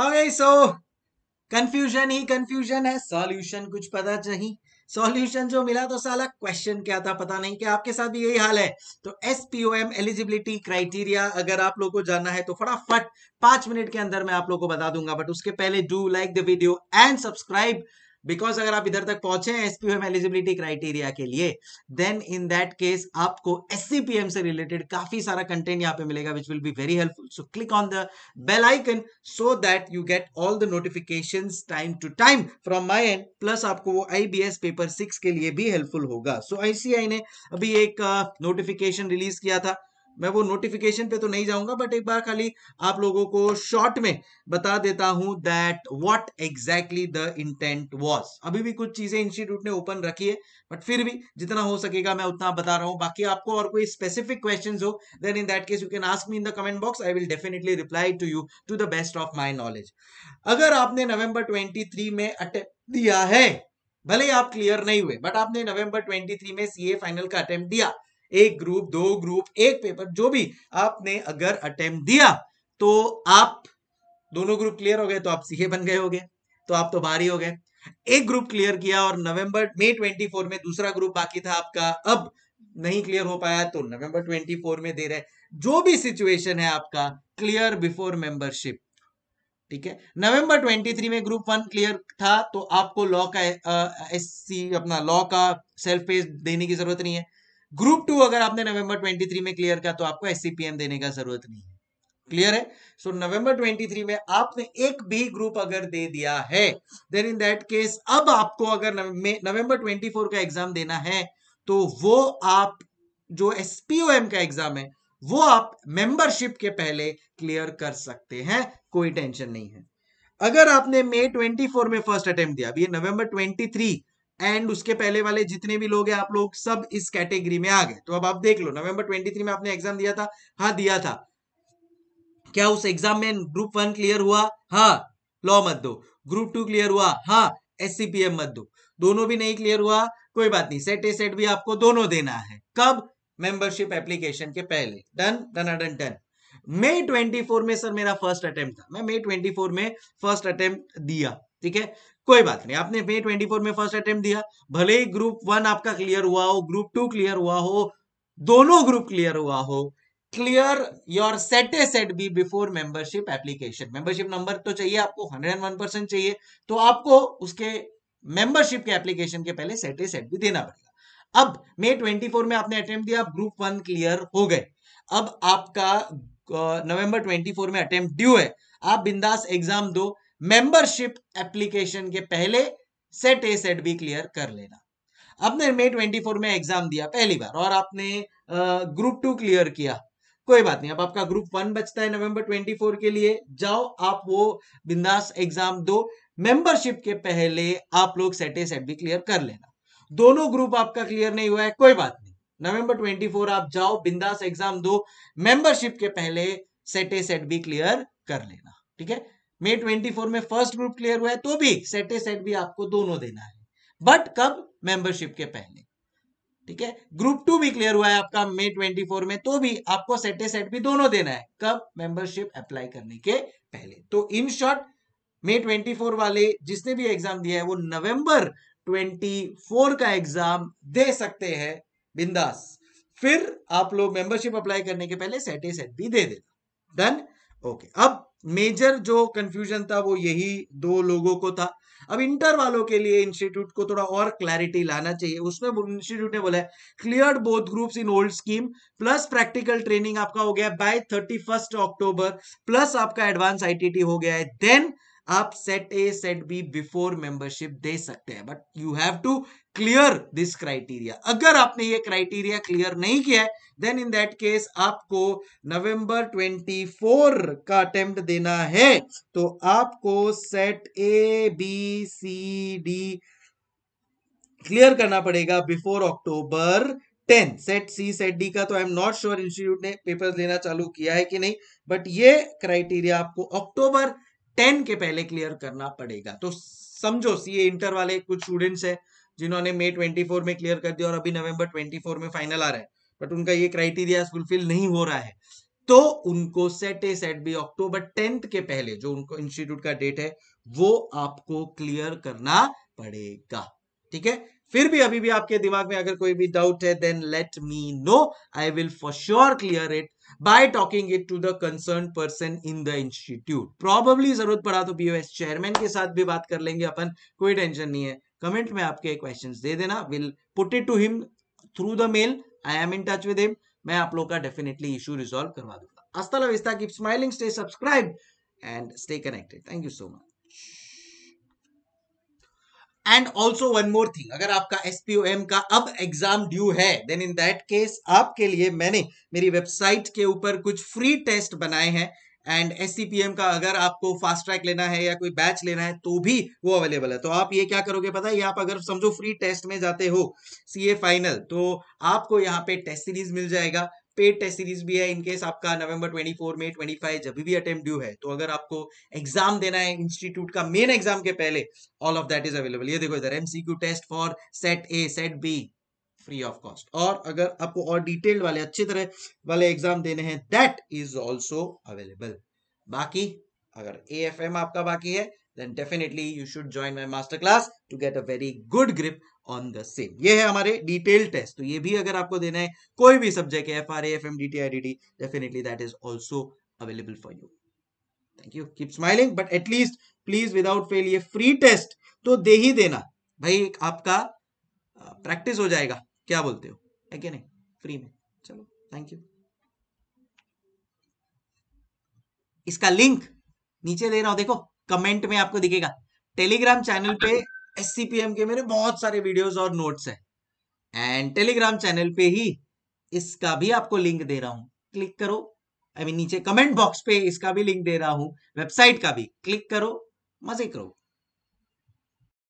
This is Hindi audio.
okay so कंफ्यूजन ही कंफ्यूजन है सोल्यूशन कुछ पता नहीं सोल्यूशन जो मिला तो साला क्वेश्चन क्या था पता नहीं कि आपके साथ भी यही हाल है तो एस एम एलिजिबिलिटी क्राइटेरिया अगर आप लोगों को जानना है तो फटाफट पांच मिनट के अंदर मैं आप लोगों को बता दूंगा बट उसके पहले do like the video and subscribe because अगर आप इधर तक पहुंचे हैं एसपीएम एलिजिबिलिटी क्राइटेरिया के लिए देन इन दैट केस आपको एम से रिलेटेड काफी सारा कंटेंट यहाँ पे मिलेगा which will be very helpful so click on the bell icon so that you get all the notification time to time from my end plus आपको वो एस पेपर सिक्स के लिए भी हेल्पफुल होगा सो so, आईसीआई ने अभी एक नोटिफिकेशन uh, रिलीज किया था मैं वो नोटिफिकेशन पे तो नहीं जाऊंगा बट एक बार खाली आप लोगों को शॉर्ट में बता देता हूं that what exactly the intent was अभी भी कुछ चीजें इंस्टीट्यूट ने ओपन रखी है बट फिर भी जितना हो सकेगा मैं उतना बता रहा हूं बाकी आपको और कोई स्पेसिफिक क्वेश्चन हो then in that case you can ask me in the comment box I will definitely reply to you to the best of my knowledge अगर आपने नवंबर ट्वेंटी में अटेम्प्ट दिया है भले ही आप क्लियर नहीं हुए बट आपने नवंबर 23 में सीए फाइनल का अटेम्प्ट दिया एक ग्रुप दो ग्रुप एक पेपर जो भी आपने अगर अटेम्प्ट दिया तो आप दोनों ग्रुप क्लियर हो गए तो आप सीखे बन गए हो गए तो आप तो बाहरी हो गए एक ग्रुप क्लियर किया और नवंबर मई 24 में दूसरा ग्रुप बाकी था आपका अब नहीं क्लियर हो पाया तो नवंबर 24 में दे रहे जो भी सिचुएशन है आपका क्लियर बिफोर मेंबरशिप ठीक है नवंबर 23 में ग्रुप वन क्लियर था तो आपको लॉ का एस सी अपना लॉ का सेल्फ पेज देने की जरूरत नहीं है ग्रुप टू अगर आपने नवंबर 23 में क्लियर किया तो आपको एससीपीएम देने का जरूरत नहीं है क्लियर है सो so, नवंबर 23 में आपने एक भी ग्रुप अगर दे दिया है देन इन दैट केस अब आपको अगर नवंबर 24 का एग्जाम देना है तो वो आप जो एसपीओएम का एग्जाम है वो आप मेंबरशिप के पहले क्लियर कर सकते हैं कोई टेंशन नहीं है अगर आपने मई 24 में फर्स्ट अटेम्प्ट दिया अभी नवंबर 23 एंड उसके पहले वाले जितने भी लोग हैं आप लोग सब इस कैटेगरी में आ गए तो अब आप देख लो नवंबर 23 में आपने एग्जाम दिया था हाँ दिया था क्या उस एग्जाम में ग्रुप वन क्लियर हुआ हाँ लॉ मत दो ग्रुप टू क्लियर हुआ हाँ एस मत दो दोनों भी नहीं क्लियर हुआ कोई बात नहीं सेट ए सेट भी आपको दोनों देना है कब मेंबरशिप एप्लीकेशन के पहले डन डन डन डन मई 24 में सर मेरा फर्स्ट अटेम्प्ट था मैं मई 24 में फर्स्ट अटेम्प्ट दिया ठीक है कोई बात नहीं आपने मे ट्वेंटी फोर में फर्स्ट अटेम्प्ट दिया भले ही ग्रुप वन आपका क्लियर हुआ हो ग्रुप टू क्लियर हुआ हो दोनों ग्रुप क्लियर हुआ हो clear your set A set B before membership application membership number तो चाहिए आपको वन परसेंट चाहिए तो आपको उसके मेंबरशिप के एप्लीकेशन के पहले सेट ए सेट भी देना पड़ेगा अब मे ट्वेंटी फोर में आपने अटेम्प्ट दिया ग्रुप वन क्लियर हो गए अब आपका नवंबर ट्वेंटी फोर में अटेम्प्ट ड्यू है आप बिंदास एग्जाम दो मेंबरशिप एप्लीकेशन के पहले set A set B clear कर लेना आपने मे 24 में एग्जाम दिया पहली बार और आपने ग्रुप टू क्लियर किया कोई बात नहीं अब आपका ग्रुप वन बचता है नवंबर 24 के लिए जाओ आप वो बिंदास एग्जाम दो मेंबरशिप के पहले आप लोग set A set B clear कर लेना दोनों ग्रुप आपका क्लियर नहीं हुआ है कोई बात नहीं नवंबर 24 आप जाओ बिंदास एग्जाम दो मेंबरशिप के पहले set A set B clear कर लेना ठीक है मे 24 में फर्स्ट ग्रुप क्लियर हुआ है तो भी सेटे सेट भी आपको दोनों देना है बट कब मेंबरशिप के पहले ठीक है ग्रुप टू भी क्लियर हुआ है आपका मे 24 में तो भी आपको सेटे सेट भी दोनों देना है कब मेंबरशिप अप्लाई करने के पहले तो इन शॉर्ट मे 24 वाले जिसने भी एग्जाम दिया है वो नवंबर 24 का एग्जाम दे सकते हैं बिंदास फिर आप लोग मेंबरशिप अप्लाई करने के पहले सेटे सेट भी दे देना डन ओके अब मेजर जो कंफ्यूजन था वो यही दो लोगों को था अब इंटर वालों के लिए इंस्टीट्यूट को थोड़ा और क्लैरिटी लाना चाहिए उसमें इंस्टीट्यूट ने बोला है clear both groups in old scheme plus practical training आपका हो गया by thirty first October plus आपका एडवांस आईटीटी हो गया है देन आप set A set B before membership दे सकते हैं but you have to clear this criteria अगर आपने ये क्राइटेरिया क्लियर नहीं किया है देन इन दैट केस आपको नवंबर 24 का अटेम्प्ट देना है तो आपको set A B C D clear करना पड़ेगा before October ten set C set D का तो I am not sure institute ने पेपर्स लेना चालू किया है कि नहीं बट ये क्राइटेरिया आपको अक्टूबर टेन के पहले क्लियर करना पड़ेगा तो समझो सी इंटर वाले कुछ स्टूडेंट्स है जिन्होंने मे ट्वेंटी फोर में क्लियर कर दिया और अभी नवंबर फोर में फाइनल आ रहा है बट उनका ये क्राइटेरिया फुलफिल नहीं हो रहा है तो उनको set A set B October tenth के पहले जो उनको इंस्टीट्यूट का डेट है वो आपको क्लियर करना पड़ेगा ठीक है फिर भी अभी भी आपके दिमाग में अगर कोई भी डाउट है then let me know I will for sure clear it by talking it to the concern person in the institute probably जरूरत पड़ा तो बीओएस चेयरमैन के साथ भी बात कर लेंगे अपन कोई टेंशन नहीं है कमेंट में आपके क्वेश्चन दे देना will put it to him through the mail I am in touch with him मैं आप लोग का डेफिनेटली इश्यू रिजोल्व करवा दूंगा अस्ता विस्ता keep smiling stay subscribe and stay connected thank you so much and also one more thing अगर आपका एसपीओएम का अब एग्जाम ड्यू है देन इन दैट केस आपके लिए मैंने मेरी वेबसाइट के ऊपर कुछ फ्री टेस्ट बनाए हैं एंड एस का अगर आपको फास्ट ट्रैक लेना है या कोई बैच लेना है तो भी वो अवेलेबल है तो आप ये क्या करोगे पता है आप अगर समझो फ्री टेस्ट में जाते हो सी फाइनल तो आपको यहाँ पे टेस्ट सीरीज मिल जाएगा पेड टेस्ट सीरीज भी है इनकेस आपका नवंबर 24 में 25 जब भी अटेम्प्ट ड्यू है तो अगर आपको एग्जाम देना है इंस्टीट्यूट का मेन एग्जाम के पहले all of that is available ये देखो इधर MCQ test for set A set B free of cost और अगर आपको और डिटेल्ड वाले अच्छी तरह वाले एग्जाम देने हैं दैट इज ऑल्सो अवेलेबल बाकी अगर ए आपका बाकी है then definitely you should join my masterclass to get a very good grip on the same. ये है हमारे डिटेल टेस्ट तो ये भी अगर आपको देना है कोई भी सब्जेक्ट है F R F M D T I D T definitely that is also available for you thank you keep smiling but at least please without fail ये फ्री टेस्ट तो दे ही देना भाई आपका प्रैक्टिस हो जाएगा क्या बोलते हो है क्या नहीं फ्री में चलो थैंक यू इसका लिंक नीचे दे रहा हूं देखो कमेंट में आपको दिखेगा टेलीग्राम चैनल पे एस के मेरे बहुत सारे वीडियोस और नोट्स है एंड टेलीग्राम चैनल पे ही इसका भी आपको लिंक दे रहा हूं क्लिक करो आई I मीन mean, नीचे कमेंट बॉक्स पे इसका भी लिंक दे रहा हूं वेबसाइट का भी क्लिक करो मजे करो